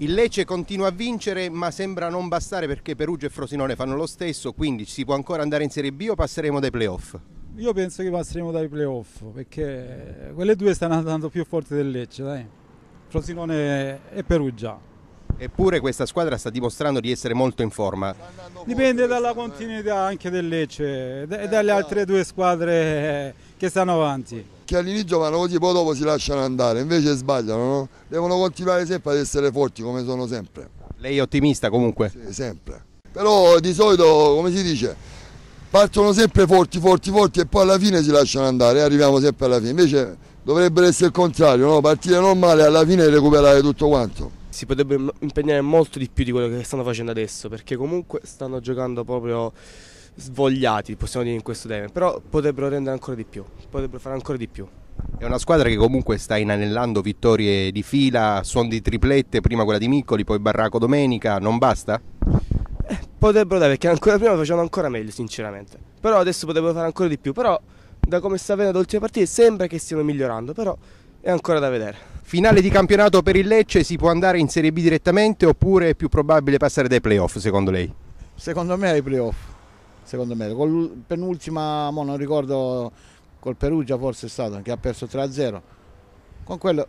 Il Lecce continua a vincere ma sembra non bastare perché Perugia e Frosinone fanno lo stesso, quindi si può ancora andare in Serie B o passeremo dai playoff? Io penso che passeremo dai playoff perché quelle due stanno andando più forti del Lecce, dai. Frosinone e Perugia. Eppure questa squadra sta dimostrando di essere molto in forma. Dipende dalla continuità anche del Lecce e dalle altre due squadre che stanno avanti che all'inizio vanno così, poi dopo si lasciano andare, invece sbagliano, no? devono continuare sempre ad essere forti come sono sempre. Lei è ottimista comunque? Sì, sempre. Però di solito, come si dice, partono sempre forti, forti, forti e poi alla fine si lasciano andare e eh, arriviamo sempre alla fine. Invece dovrebbe essere il contrario, no? partire normale e alla fine recuperare tutto quanto. Si potrebbe impegnare molto di più di quello che stanno facendo adesso, perché comunque stanno giocando proprio svogliati, possiamo dire, in questo Deve, però potrebbero rendere ancora di più, potrebbero fare ancora di più. È una squadra che comunque sta inanellando vittorie di fila, suon di triplette, prima quella di Miccoli, poi Barraco domenica, non basta? Eh, potrebbero dare, perché ancora prima facevano ancora meglio, sinceramente. Però adesso potrebbero fare ancora di più, però da come sta avvenendo le ultime partite sembra che stiano migliorando, però è ancora da vedere. Finale di campionato per il Lecce, si può andare in Serie B direttamente oppure è più probabile passare dai playoff secondo lei? Secondo me ai playoff secondo me. Col penultima, non ricordo, col Perugia forse è stato, che ha perso 3-0. Con quello,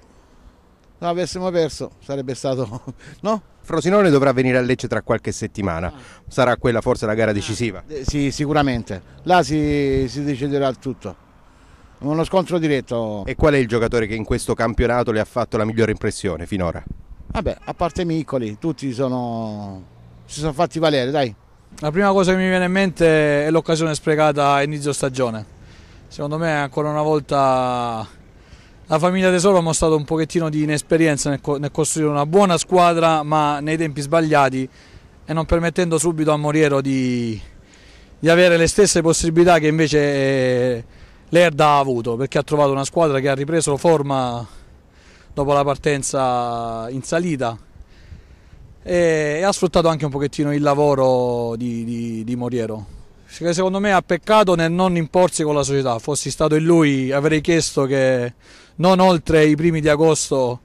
se avessimo perso, sarebbe stato... no? Frosinone dovrà venire a Lecce tra qualche settimana, ah. sarà quella forse la gara ah. decisiva. Eh, sì, sicuramente, là si, si deciderà il tutto. Uno scontro diretto. E qual è il giocatore che in questo campionato le ha fatto la migliore impressione finora? Vabbè, a parte Miccoli, tutti sono... si sono fatti valere, dai. La prima cosa che mi viene in mente è l'occasione sprecata a inizio stagione. Secondo me ancora una volta la famiglia Tesoro ha mostrato un pochettino di inesperienza nel, nel costruire una buona squadra ma nei tempi sbagliati e non permettendo subito a Moriero di, di avere le stesse possibilità che invece eh, l'Erda ha avuto perché ha trovato una squadra che ha ripreso forma dopo la partenza in salita e, ha sfruttato anche un pochettino il lavoro di, di, di Moriero secondo me ha peccato nel non imporsi con la società. Fossi stato in lui avrei chiesto che non oltre i primi di agosto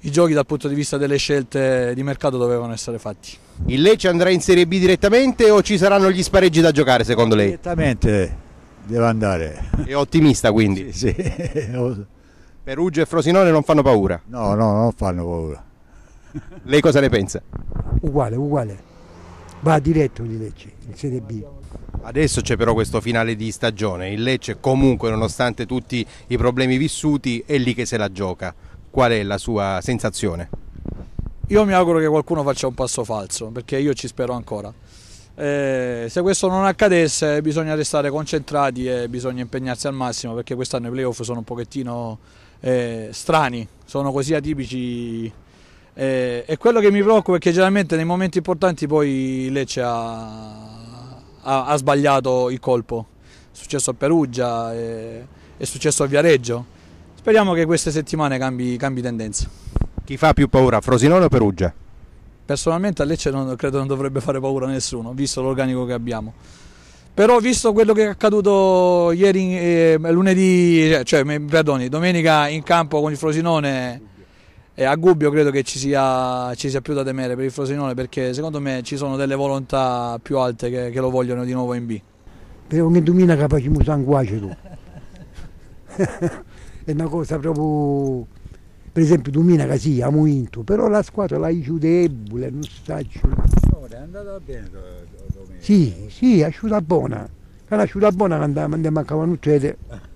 i giochi dal punto di vista delle scelte di mercato dovevano essere fatti. Il Lecce andrà in Serie B direttamente o ci saranno gli spareggi da giocare secondo lei? Direttamente deve andare. È ottimista quindi? Sì, sì. Perugia e Frosinone non fanno paura? No, no, non fanno paura. Lei cosa ne pensa? Uguale, uguale. Va diretto il Lecce, in Serie B. Adesso c'è però questo finale di stagione, il Lecce comunque nonostante tutti i problemi vissuti è lì che se la gioca. Qual è la sua sensazione? Io mi auguro che qualcuno faccia un passo falso perché io ci spero ancora. Eh, se questo non accadesse bisogna restare concentrati e bisogna impegnarsi al massimo perché quest'anno i playoff sono un pochettino eh, strani, sono così atipici e, eh, e quello che mi preoccupa è che generalmente nei momenti importanti poi Lecce ha, ha, ha sbagliato il colpo. È successo a Perugia, è, è, successo a Viareggio. Speriamo che queste settimane cambi, cambi tendenza. Chi fa più paura, Frosinone o Perugia? Personalmente a Lecce non, credo non dovrebbe fare paura a nessuno, visto l'organico che abbiamo. Però visto quello che è accaduto ieri, eh, lunedì, cioè, cioè perdoni, domenica in campo con il Frosinone e a Gubbio credo che ci sia, ci sia, più da temere per il Frosinone perché secondo me ci sono delle volontà più alte che, che lo vogliono di nuovo in B. Però che domina che facciamo sanguace tu. È una cosa proprio... Per esempio domina che sì, abbiamo vinto, però la squadra la giù debole, non sta è andata bene domenica. Sì, sì, asciuta buona. Allora asciuta buona andiamo a Cavanuccete.